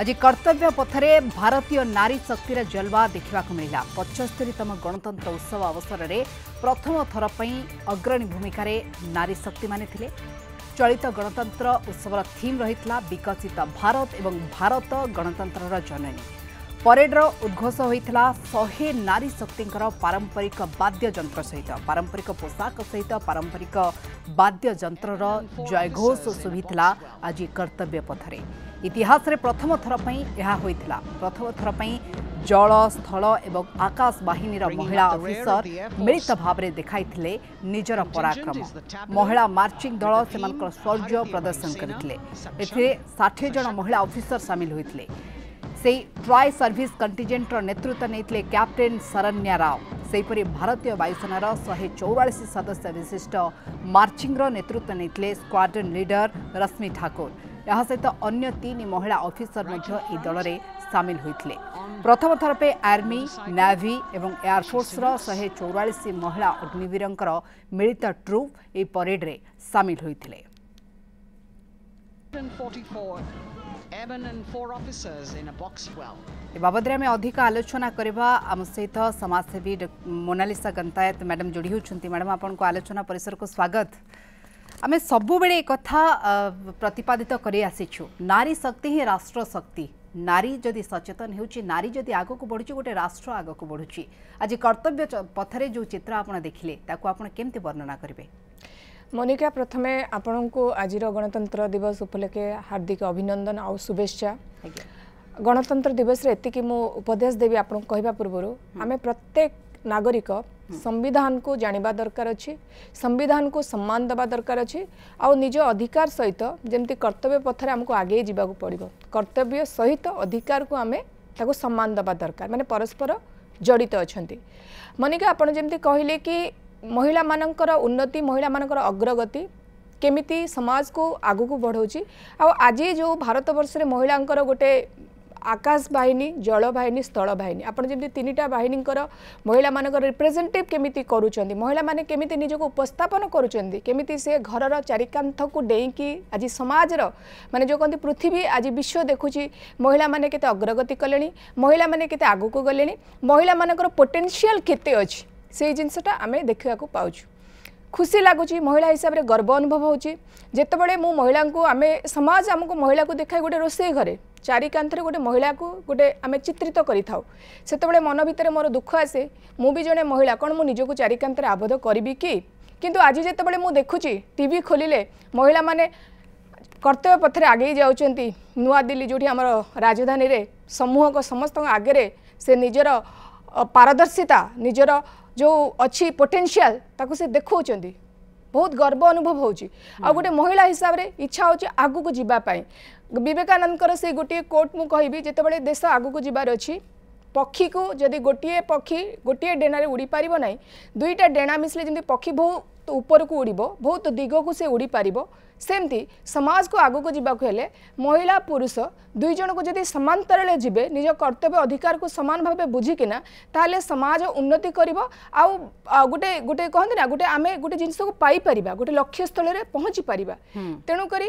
आज कर्तव्य पथरे भारतीय नारी शक्तिर जलवा देखा मिला पचस्तरीतम गणतंत्र उत्सव अवसर में प्रथम थर पर अग्रणी भूमिकार नारी शक्ति माने चलित गणतंत्र उत्सव थीम रही विकसित भारत एवं भारत गणतंत्र जननी परेड्र उद्घोष होता शहे नारी शक्ति पारंपरिक वाद्ययंत्र सहित पारंपरिक पोशाक सहित पारंपरिक वाद्ययंत्र जयघोष शुभिता आज कर्तव्य पथरे ଇତିହାସରେ ପ୍ରଥମ ଥର ପାଇଁ ଏହା ହୋଇଥିଲା ପ୍ରଥମ ଥର ପାଇଁ ଜଳ ସ୍ଥଳ ଏବଂ ଆକାଶ ବାହିନୀର ମହିଳା ଅଫିସର ମିଳିତ ଭାବରେ ଦେଖାଇଥିଲେ ନିଜର ପରାକ୍ରମ ମହିଳା ମାର୍ଚିଂ ଦଳ ସେମାନଙ୍କର ଶୌର୍ଯ୍ୟ ପ୍ରଦର୍ଶନ କରିଥିଲେ ଏଥିରେ ଷାଠିଏ ଜଣ ମହିଳା ଅଫିସର ସାମିଲ ହୋଇଥିଲେ ସେହି ଟ୍ରାଏ ସର୍ଭିସ୍ କଣ୍ଟିଜେଣ୍ଟର ନେତୃତ୍ୱ ନେଇଥିଲେ କ୍ୟାପ୍ଟେନ୍ ଶରନ୍ୟା ରାଓ ସେହିପରି ଭାରତୀୟ ବାୟୁସେନାର ଶହେ ଚଉରାଳିଶ ସଦସ୍ୟ ବିଶିଷ୍ଟ ମାର୍ଚିଂର ନେତୃତ୍ୱ ନେଇଥିଲେ ସ୍କ୍ୱାଡ୍ରନ୍ ଲିଡର ରଶ୍ମି ଠାକୁର ଏହା ସହିତ ଅନ୍ୟ ତିନି ମହିଳା ଅଫିସର ମଧ୍ୟ ଏହି ଦଳରେ ସାମିଲ ହୋଇଥିଲେ ପ୍ରଥମ ଥର ପାଇଁ ଆର୍ମି ନାଭି ଏବଂ ଏୟାରଫୋର୍ସର ଶହେ ଚଉରାଳିଶ ମହିଳା ଅଗ୍ନିବୀରଙ୍କର ମିଳିତ ଟ୍ରୁପ୍ ଏହି ପରେଡ୍ରେ ସାମିଲ ହୋଇଥିଲେ ଏ ବାବଦରେ ଆମେ ଅଧିକ ଆଲୋଚନା କରିବା ଆମ ସହିତ ସମାଜସେବୀ ମୋନାଲିସା ଗନ୍ତାୟତ ମ୍ୟାଡ଼ାମ୍ ଯୋଡ଼ି ହେଉଛନ୍ତି ମ୍ୟାଡ଼ାମ୍ ଆପଣଙ୍କୁ ଆଲୋଚନା ପରିସରକୁ ସ୍ୱାଗତ आम सबुबले एक प्रतिपादित कर आसीଛୁ नारी शक्ति ही राष्ट्र शक्ति নারী যদি সচেতন হচ্ছে নারী যদি আগুক বড়ুছে গোটে রাষ্ট্র আগুক বড়ুছে আজ কর্তব্য পথরে যে চিত্র আপনার দেখলে তাকে আপনার কেমতি বর্ণনা করবে মনিকা প্রথমে আপনার আজির গণতন্ত্র দিবস উপলক্ষে হার্দিক অভিনন্দন আউ শুভেচ্ছা গণতন্ত্র দিবসরে এতিকি মু উপদেশ দেবি আপনার কহা পূর্ব আমি প্রত্যেক ନାଗରିକ ସମ୍ବିଧାନକୁ ଜାଣିବା ଦରକାର ଅଛି ସମ୍ବିଧାନକୁ ସମ୍ମାନ ଦେବା ଦରକାର ଅଛି ଆଉ ନିଜ ଅଧିକାର ସହିତ ଯେମିତି କର୍ତ୍ତବ୍ୟ ପଥରେ ଆମକୁ ଆଗେଇ ଯିବାକୁ ପଡ଼ିବ କର୍ତ୍ତବ୍ୟ ସହିତ ଅଧିକାରକୁ ଆମେ ତାକୁ ସମ୍ମାନ ଦେବା ଦରକାର ମାନେ ପରସ୍ପର ଜଡ଼ିତ ଅଛନ୍ତି ମନିକା ଆପଣ ଯେମିତି କହିଲେ କି ମହିଳାମାନଙ୍କର ଉନ୍ନତି ମହିଳାମାନଙ୍କର ଅଗ୍ରଗତି କେମିତି ସମାଜକୁ ଆଗକୁ ବଢ଼ାଉଛି ଆଉ ଆଜି ଯେଉଁ ଭାରତବର୍ଷରେ ମହିଳାଙ୍କର ଗୋଟେ আকাশ বাহিনী জলবাহিনী স্থলবাহিনী আপনার যেমন তিনটা বাহিনীকর মহিলা মানুষ রিপ্রেজেটেটিভ কমিটি করছেন মহিলা মানে কমিটি নিজকে উপস্থাপন করছেন কমিটি সে ঘরর চারিকান্থক ডেইকি আজ সমাজর মানে যে কিন্তু পৃথিবী আজ বিশ্ব দেখুছি মহিলা মানে কেতে অগ্রগতি কলে মহিলা মানে কেতে আগুক গলে মহিলা মানকর পোটেনসিয়াল কেতে অছি সেই জিনিসটা আমি দেখা পাওছু खुशी लगुच महिला हिसाब से गर्व अनुभव होते जितेबाला मु महिला आम समाज आमको महिला को देखा गोटे रोष घरे ଚାରି କାନ୍ଥରେ ଗୋଟେ ମହିଳାକୁ ଗୋଟେ ଆମେ ଚିତ୍ରିତ କରିଥାଉ ସେତେବେଳେ ମନ ଭିତରେ ମୋର ଦୁଃଖ ଆସେ ମୁଁ ବି ଜଣେ ମହିଳା କ'ଣ ମୁଁ ନିଜକୁ ଚାରି କାନ୍ଥରେ ଆବଦ୍ଧ କରିବି କି କିନ୍ତୁ ଆଜି ଯେତେବେଳେ ମୁଁ ଦେଖୁଛି ଟିଭି ଖୋଲିଲେ ମହିଳାମାନେ କର୍ତ୍ତବ୍ୟ ପଥରେ ଆଗେଇ ଯାଉଛନ୍ତି ନୂଆଦିଲ୍ଲୀ ଯେଉଁଠି ଆମର ରାଜଧାନୀରେ ସମୂହଙ୍କ ସମସ୍ତଙ୍କ ଆଗରେ ସେ ନିଜର ପାରଦର୍ଶିତା ନିଜର ଯେଉଁ ଅଛି ପୋଟେନ୍ସିଆଲ୍ ତାକୁ ସେ ଦେଖାଉଛନ୍ତି ବହୁତ ଗର୍ବ ଅନୁଭବ ହେଉଛି ଆଉ ଗୋଟେ ମହିଳା ହିସାବରେ ଇଚ୍ଛା ହେଉଛି ଆଗକୁ ଯିବା ପାଇଁ ବିବେକାନନ୍ଦଙ୍କର ସେଇ ଗୋଟିଏ କୋଟ୍ ମୁଁ କହିବି ଯେତେବେଳେ ଦେଶ ଆଗକୁ ଯିବାର ଅଛି ପକ୍ଷୀକୁ ଯଦି ଗୋଟିଏ ପକ୍ଷୀ ଗୋଟିଏ ଡେଣାରେ ଉଡ଼ିପାରିବ ନାହିଁ ଦୁଇଟା ଡେଣା ମିଶିଲେ ଯେମିତି ପକ୍ଷୀ ବହୁତ ଉପରକୁ ଉଡ଼ିବ ବହୁତ ଦିଗକୁ ସେ ଉଡ଼ିପାରିବ ସେମିତି ସମାଜକୁ ଆଗକୁ ଯିବାକୁ ହେଲେ ମହିଳା ପୁରୁଷ ଦୁଇ ଜଣକୁ ଯଦି ସମାନ୍ତରରେ ଯିବେ ନିଜ କର୍ତ୍ତବ୍ୟ ଅଧିକାରକୁ ସମାନ ଭାବେ ବୁଝିକିନା ତାହେଲେ ସମାଜ ଉନ୍ନତି କରିବ ଆଉ ଗୋଟେ ଗୋଟେ କହନ୍ତି ନା ଗୋଟେ ଆମେ ଗୋଟେ ଜିନିଷକୁ ପାଇପାରିବା ଗୋଟେ ଲକ୍ଷ୍ୟସ୍ଥଳରେ ପହଞ୍ଚି ପାରିବା ତେଣୁକରି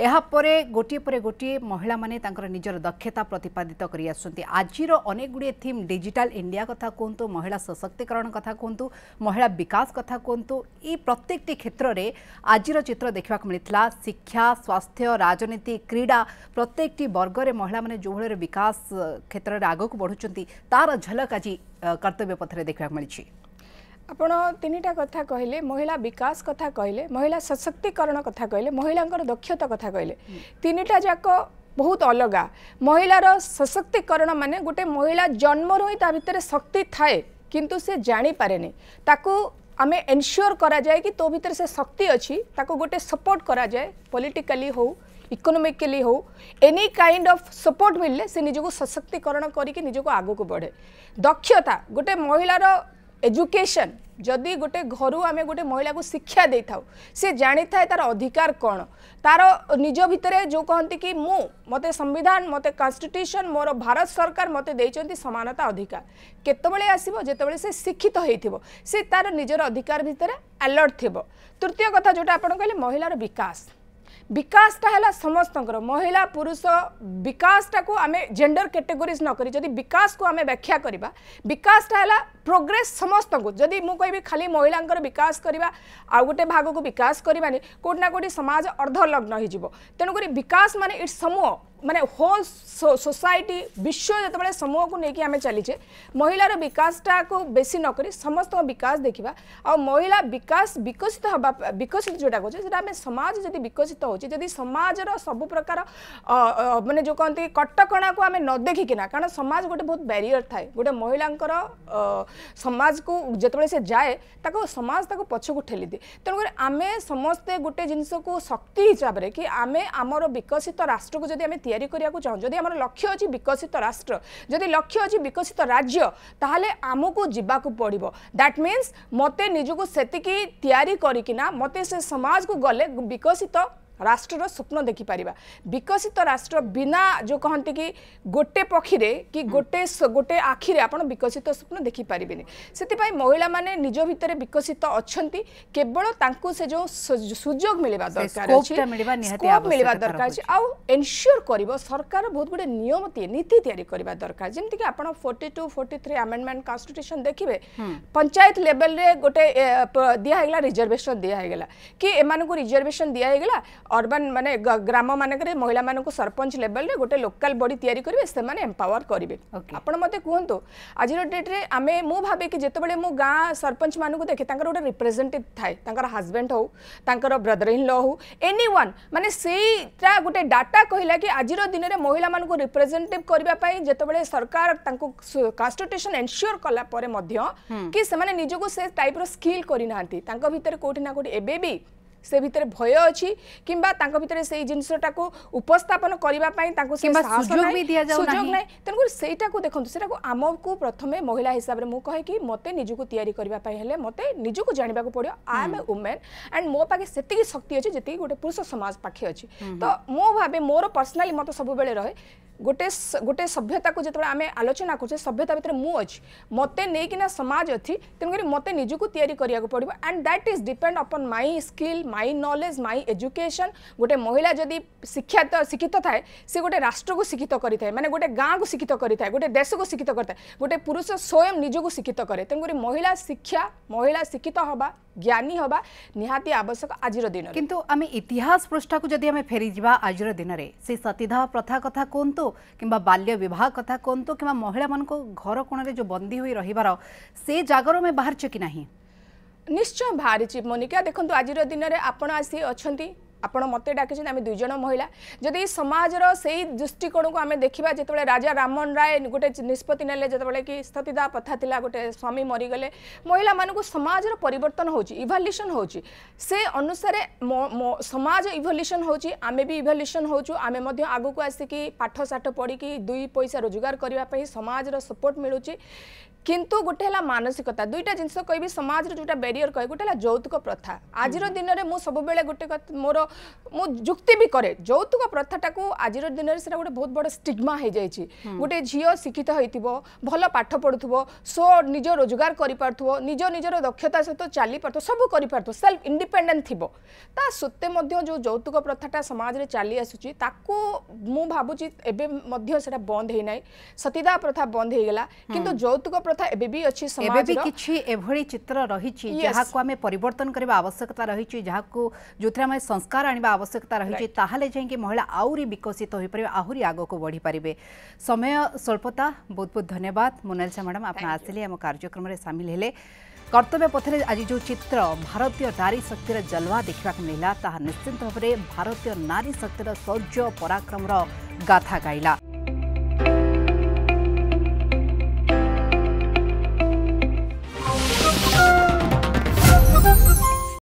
ଏହାପରେ ଗୋଟିଏ ପରେ ଗୋଟିଏ ମହିଳାମାନେ ତାଙ୍କର ନିଜର ଦକ୍ଷତା ପ୍ରତିପାଦିତ କରିଆସୁଛନ୍ତି ଆଜିର ଅନେକ ଗୁଡ଼ିଏ ଥିମ୍ ଡିଜିଟାଲ ଇଣ୍ଡିଆ କଥା କୁହନ୍ତୁ ମହିଳା ସଶକ୍ତିକରଣ କଥା କୁହନ୍ତୁ ମହିଳା ବିକାଶ କଥା କୁହନ୍ତୁ ଏଇ ପ୍ରତ୍ୟେକଟି କ୍ଷେତ୍ରରେ ଆଜିର ଚିତ୍ର ଦେଖିବାକୁ ମିଳିଥିଲା ଶିକ୍ଷା ସ୍ୱାସ୍ଥ୍ୟ ରାଜନୀତି କ୍ରୀଡ଼ା ପ୍ରତ୍ୟେକଟି ବର୍ଗରେ ମହିଳାମାନେ ଯେଉଁଭଳି ବିକାଶ କ୍ଷେତ୍ରରେ ଆଗକୁ ବଢ଼ୁଛନ୍ତି ତାର ଝଲକ ଆଜି କର୍ତ୍ତବ୍ୟ ପଥରେ ଦେଖିବାକୁ ମିଳିଛି ଆପଣ ତିନିଟା କଥା କହିଲେ ମହିଳା ବିକାଶ କଥା କହିଲେ ମହିଳା ସଶକ୍ତିକରଣ କଥା କହିଲେ ମହିଳାଙ୍କର ଦକ୍ଷତା କଥା କହିଲେ ତିନିଟା ଯାକ ବହୁତ ଅଲଗା ମହିଳାର ସଶକ୍ତିକରଣ ମାନେ ଗୋଟେ ମହିଳା ଜନ୍ମରୁ ହିଁ ତା ଭିତରେ ଶକ୍ତି ଥାଏ କିନ୍ତୁ ସେ ଜାଣିପାରେନି ତାକୁ ଆମେ ଏନସିଓର କରାଯାଏ କି ତୋ ଭିତରେ ସେ ଶକ୍ତି ଅଛି ତାକୁ ଗୋଟେ ସପୋର୍ଟ କରାଯାଏ ପଲିଟିକାଲି ହେଉ ইকোনোমিকালি হোক এনি কাইন্ড অফ সপোর্ট মিললে সে নিজকে সশক্তিকরণ করি নিজকে আগুক বড়ে দক্ষতা গোটে মহিলার एजुकेशन जदि गोटे घर आम गोटे महिला को शिक्षा दे था सी जाणी थाए तार अधिकार कौन तार निज भितर जो कहते कि मु मत संविधान मत कन्स्टिट्यूशन मोर भारत सरकार मत दे समानता अधिकार केतबले आसो जितेबले से शिक्षित हो तार निजर अधिकार भितर आलर्ट थ तृतीय कथा जो आप महिला महिलार विकास ବିକାଶଟା ହେଲା ସମସ୍ତଙ୍କର ମହିଳା ପୁରୁଷ ବିକାଶଟାକୁ ଆମେ ଜେଣ୍ଡର କ୍ୟାଟେଗୋରିଜ୍ ନକରି ଯଦି ବିକାଶକୁ ଆମେ ବ୍ୟାଖ୍ୟା କରିବା ବିକାଶଟା ହେଲା ପ୍ରୋଗ୍ରେସ୍ ସମସ୍ତଙ୍କୁ ଯଦି ମୁଁ କହିବି ଖାଲି ମହିଳାଙ୍କର ବିକାଶ କରିବା ଆଉ ଗୋଟେ ଭାଗକୁ ବିକାଶ କରିବାନି କେଉଁଠି ନା କେଉଁଠି ସମାଜ ଅର୍ଦ୍ଧଲଗ୍ନ ହେଇଯିବ ତେଣୁକରି ବିକାଶ ମାନେ ଇଟ୍ସ ସମୂହ মানে হোল সোসাইটি বিশ্ব যেতবে সমূহকু নিয়ে আমি চালিছে মহিলার বিকাশটা বেশি নকি সমস্ত বিকাশ দেখা আহিলা বিকাশ বিকশিত হওয়া বিকশিত যেটা কুচে সেটা আমি সমাজ যদি বিকশিত হচ্ছে যদি সমাজর সবু প্রকার মানে যে কহতি কটকা আমি ন দেখিকি না কারণ সমাজ গোটে বহু ব্যারিয়র থাকে গোটে মহিলাঙ্কর কু যেত সে যায় তাকে সমাজ তাকে পছক ঠেলি দিয়ে তেমনি আমি সমস্তে গোটে জিনিসকু শক্তি হিসাবে কি আমি আমার বিকশিত রাষ্ট্রকু যদি আমি তৈরি করা চাহ যদি আমার লক্ষ্য অ বিকশিত রাষ্ট্র যদি লক্ষ্য অ বিকশিত রাজ্য তাহলে আমি যা পড়ব দ্যাট মিনস মতো নিজকে সেতিকি তৈরি করি না মতো সে সমাজ গলে বিকশিত ରାଷ୍ଟ୍ରର ସ୍ୱପ୍ନ ଦେଖିପାରିବା ବିକଶିତ ରାଷ୍ଟ୍ର ବିନା ଯେଉଁ କହନ୍ତି କି ଗୋଟେ ପକ୍ଷୀରେ କି ଗୋଟେ ଗୋଟେ ଆଖିରେ ଆପଣ ବିକଶିତ ସ୍ୱପ୍ନ ଦେଖିପାରିବେନି ସେଥିପାଇଁ ମହିଳାମାନେ ନିଜ ଭିତରେ ବିକଶିତ ଅଛନ୍ତି କେବଳ ତାଙ୍କୁ ସେ ଯେଉଁ ସୁଯୋଗ ମିଳିବା ଦରକାର ଅଛି ସ୍କୋପ୍ ମିଳିବା ଦରକାର ଅଛି ଆଉ ଏନସିଓର କରିବ ସରକାର ବହୁତ ଗୁଡ଼ିଏ ନିୟମ ନୀତି ତିଆରି କରିବା ଦରକାର ଯେମିତିକି ଆପଣ forty two forty three amendment constitution ଦେଖିବେ ପଞ୍ଚାୟତ ଲେଭେଲରେ ଗୋଟେ ଦିଆହେଇଗଲା ରିଜର୍ଭେସନ୍ ଦିଆହେଇଗଲା କି ଏମାନଙ୍କୁ ରିଜର୍ଭେସନ୍ ଦିଆହେଇଗଲା অর্বান মানে গ্রাম মানকরে মহিলা মানুষ সরপঞ্চ লেভেলে গোটে লোকাল বডি তৈরি করবে সে এম্পাওয়ার করবে আপনার মতো কুহতু আজির ডেট্রে আমি মু ভাবে কি যেতবে মু গাঁ সরপঞ্চ মানুষ দেখে তাঁর গোটে রিপ্রেজেটেটিভ থাকে তাঁর হাজবেন্ড হোক তাঁর ব্রদর ইন ল হোক এনি ওয়ান মানে সেইটা গোটে ডাটা কহিলা কি আজির দিনের মহিলা মানুষ রিপ্রেজেটেটিভ করা যেতবে সরকার তাঁর কনস্টিট্যুশন এনসিওর কলা পরে মধ্য কি সে নিজকে সে টাইপ্র স্কিল করে না তাঁর ভিতরে কোটি না কোটি এবে বি সে ভিতরে ভয় অছি কিংবা তাঙ্ক ভিতরে সেই জিনিসটাকে উপস্থাপন করা সুযোগ নাই তেমনি সেইটাকে দেখুন সেটাকে আমকু প্রথমে মহিলা হিসাবে মু কী মতো নিজকে তৈরি করা হলে মতো নিজকে জাঁয়া পড়ে I am a woman and মো পাখে সেটি শক্তি অছে যেত গোটে পুরুষ সমাজ পাখে অছি তো মু ভাবে মোর পর্সনালি মতো সবুলে রয়ে गोटे गोटे सभ्यता को जो आम आलोचना कर सभ्यता भितर मुझे मत नहीं समाज अच्छी तेणुक मत निजुक या पड़ो and that is depend upon my skill my knowledge my education गोटे महिला जदि शिक्षा शिक्षित थाए सी गोटे राष्ट्र को शिक्षित करें मैंने गोटे गाँव को शिक्षित करें गोटे देश को शिक्षित करें गोटे पुरुष स्वयं निजी शिक्षित कै तेणुक महिला शिक्षा महिला शिक्षित हाँ ज्ञानी हवा निहाती आवश्यक आज दिन आम इतिहास पृष्ठ को फेरी जा आज दिन में से सतीदाह प्रथा कथा कहतु কিংবা বাল্য বিবাহ কথা কুহতু কিংবা মহিলামানক ঘর কোণে যে বন্দী হয়ে রহবার সে জাগর আমি বাহারছে কি না নিশ্চয় বাহারিছি মনিকা দেখুন আজির দিনের আপনার আসি অনেক ଆପଣ ମୋତେ ଡାକିଛନ୍ତି ଆମେ ଦୁଇ ଜଣ ମହିଳା ଯଦି ସମାଜର ସେଇ ଦୃଷ୍ଟିକୋଣକୁ ଆମେ ଦେଖିବା ଯେତେବେଳେ ରାଜା ରାମମୋହନ ରାୟ ଗୋଟେ ନିଷ୍ପତ୍ତି ନେଲେ ଯେତେବେଳେ କି ସତୀଦା ପ୍ରଥା ଥିଲା ଗୋଟେ ସ୍ୱାମୀ ମରିଗଲେ ମହିଳାମାନଙ୍କୁ ସମାଜର ପରିବର୍ତ୍ତନ ହେଉଛି ଇଭାଲ୍ୟୁସନ୍ ହେଉଛି ସେ ଅନୁସାରେ ସମାଜ ଇଭଲ୍ୟୁସନ୍ ହେଉଛି ଆମେ ବି ଇଭଲ୍ୟୁସନ୍ ହେଉଛୁ ଆମେ ମଧ୍ୟ ଆଗକୁ ଆସିକି ପାଠଶାଠ ପଢ଼ିକି ଦୁଇ ପଇସା ରୋଜଗାର କରିବା ପାଇଁ ସମାଜର ସପୋର୍ଟ ମିଳୁଛି কিন্তু গোটে হল মানসিকতা দুইটা জিনিস কবি সমাজের যেটা ব্যারিয়র কয়ে গোটে হল যৌতুক প্রথা আজির দিনের মু সবুলে গোটে মোর ମୁଁ ଯୁକ୍ତି ବି କରେ ଯୌତୁକ ପ୍ରଥାଟାକୁ ଆଜିର ଦିନରେ ସେଟା ଗୋଟେ ବହୁତ ବଡ଼ ଷ୍ଟିଗ୍ମା ହେଇଯାଇଛି ଗୋଟେ ଝିଅ ଶିକ୍ଷିତ ହେଇଥିବ ଭଲ ପାଠ ପଢ଼ୁଥିବ ସୋ ନିଜ ରୋଜଗାର କରିପାରୁଥିବ ନିଜ ନିଜର ଦକ୍ଷତା ସହିତ ଚାଲିପାରୁଥିବ ସବୁ କରିପାରୁଥିବ ସେଲ୍ଫ ଇଣ୍ଡିପେଣ୍ଡେଣ୍ଟ ଥିବ ତା ସତ୍ତ୍ୱେ ମଧ୍ୟ ଯେଉଁ ଯୌତୁକ ପ୍ରଥାଟା ସମାଜରେ ଚାଲି ଆସୁଛି ତାକୁ ମୁଁ ଭାବୁଛି ଏବେ ମଧ୍ୟ ସେଟା ବନ୍ଦ ହେଇନାହିଁ ସତୀଦାହ ପ୍ରଥା ବନ୍ଦ ହେଇଗଲା କିନ୍ତୁ ଯୌତୁକ ପ୍ରଥା ଏବେ ବି ଅଛି କିଛି ଏଭଳି ଚିତ୍ର ରହିଛି ଯାହାକୁ ଆମେ ପରିବର୍ତ୍ତନ କରିବା ଆବଶ୍ୟକତା ରହିଛି ଯାହାକୁ ଯେଉଁଥିରେ ଆମେ ସଂସ୍କାର ସୁଧାର ଆଣିବା ଆବଶ୍ୟକତା ରହିଛି ତାହେଲେ ଯାଇକି ମହିଳା ଆହୁରି ବିକଶିତ ହୋଇପାରିବେ ଆହୁରି ଆଗକୁ ବଢ଼ିପାରିବେ ସମୟ ସ୍ୱଳ୍ପତା ବହୁତ ବହୁତ ଧନ୍ୟବାଦ ମୋନାଲିସା ମ୍ୟାଡ଼ାମ୍ ଆପଣ ଆସିଲେ ଆମ କାର୍ଯ୍ୟକ୍ରମରେ ସାମିଲ ହେଲେ କର୍ତ୍ତବ୍ୟ ପଥରେ ଆଜି ଯେଉଁ ଚିତ୍ର ଭାରତୀୟ ନାରୀ ଶକ୍ତିର ଜଲୱା ଦେଖିବାକୁ ମିଳିଲା ତାହା ନିଶ୍ଚିନ୍ତ ଭାବରେ ଭାରତୀୟ ନାରୀ ଶକ୍ତିର ଶୌର୍ଯ୍ୟ ପରାକ୍ରମର ଗାଥା ଗାଇଲା